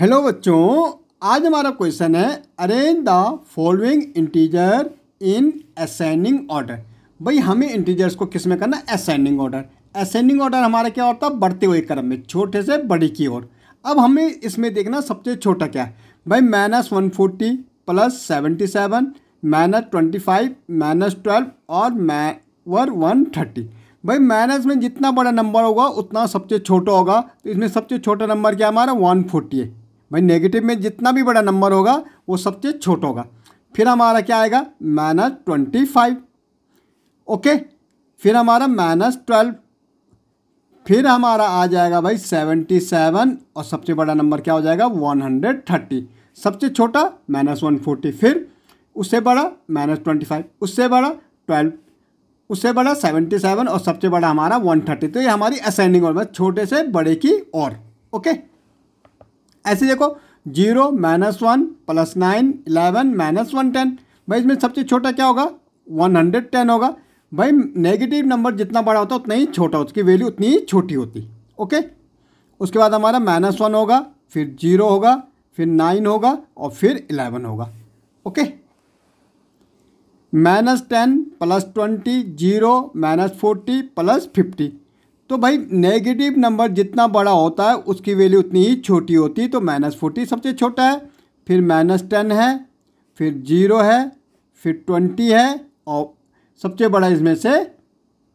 hello बच्चों आज हमारा क्वेश्चन है arrange the following integer in ascending order भाई हमें इंटीजर्स को किस में करना असेंडिंग ऑर्डर असेंडिंग ऑर्डर हमारा क्या होता है बढ़ते हुए क्रम में छोटे से बड़े की ओर अब हमें इसमें देखना सबसे छोटा क्या है भाई minus one forty plus seventy seven minus twenty five minus twelve और मैवर वन थर्टी भाई माइनस में जितना बड़ा नंबर होगा उतना सबसे छोटा होगा तो इसमें सबसे छोटा नंबर क्या हमारा वन फोर्टी है भाई नेगेटिव में जितना भी बड़ा नंबर होगा वो सबसे छोटा होगा फिर हमारा क्या आएगा माइनस ट्वेंटी फाइव ओके फिर हमारा माइनस ट्वेल्व फिर हमारा आ जाएगा भाई सेवेंटी सेवन और सबसे बड़ा नंबर क्या हो जाएगा वन हंड्रेड थर्टी सबसे छोटा माइनस वन फोर्टी फिर उससे बड़ा माइनस ट्वेंटी फाइव उससे बड़ा ट्वेल्व उससे बड़ा सेवेंटी सेवन और सबसे बड़ा हमारा वन थर्टी तो ये हमारी असेंडिंग और छोटे से बड़े की और ओके ऐसे देखो zero minus one plus nine eleven minus one ten भाई इसमें सबसे छोटा क्या होगा वन हंड्रेड टेन होगा भाई नेगेटिव नंबर जितना बड़ा होता है उतना ही छोटा उसकी वैल्यू उतनी ही छोटी होती ओके उसके बाद हमारा माइनस वन होगा फिर जीरो होगा फिर नाइन होगा और फिर इलेवन होगा okay minus ten plus twenty zero minus forty plus fifty तो भाई नेगेटिव नंबर जितना बड़ा होता है उसकी वैल्यू उतनी ही छोटी होती है तो माइनस फोर्टी सबसे छोटा है फिर माइनस टेन है फिर जीरो है फिर ट्वेंटी है और सबसे बड़ा इसमें से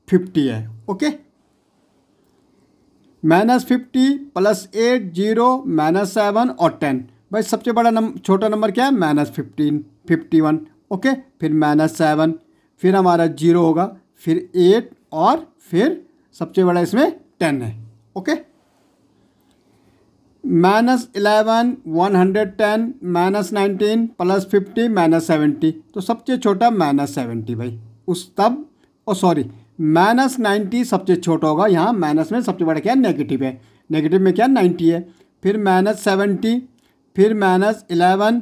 फिफ्टी है okay minus fifty plus eight zero minus seven और टेन भाई सबसे बड़ा नंबर छोटा नंबर क्या है minus fifteen fifty one okay फिर माइनस सेवन फिर हमारा जीरो होगा फिर एट और फिर सबसे बड़ा इसमें टेन है okay minus eleven one hundred ten minus nineteen plus fifty minus seventy तो सबसे छोटा माइनस सेवेंटी भाई उस तब ओ सॉरी माइनस नाइन्टी सबसे छोटा होगा यहाँ माइनस में सबसे बड़ा क्या नेगेटिव है नेगेटिव में क्या नाइन्टी है फिर माइनस सेवेंटी फिर माइनस इलेवन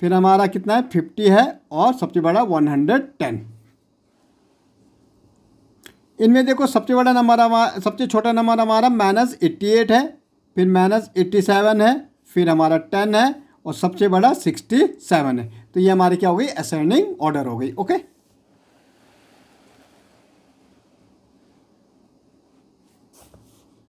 फिर हमारा कितना है फिफ्टी है और सबसे बड़ा वन हंड्रेड टेन इनमें देखो सबसे बड़ा नंबर हमारा सबसे छोटा नंबर हमारा माइनस एट्टी एट है फिर माइनस एट्टी सेवन है फिर हमारा टेन है और सबसे बड़ा सिक्सटी सेवन है तो ये हमारी क्या हो गई असेंडिंग ऑर्डर हो गई ओके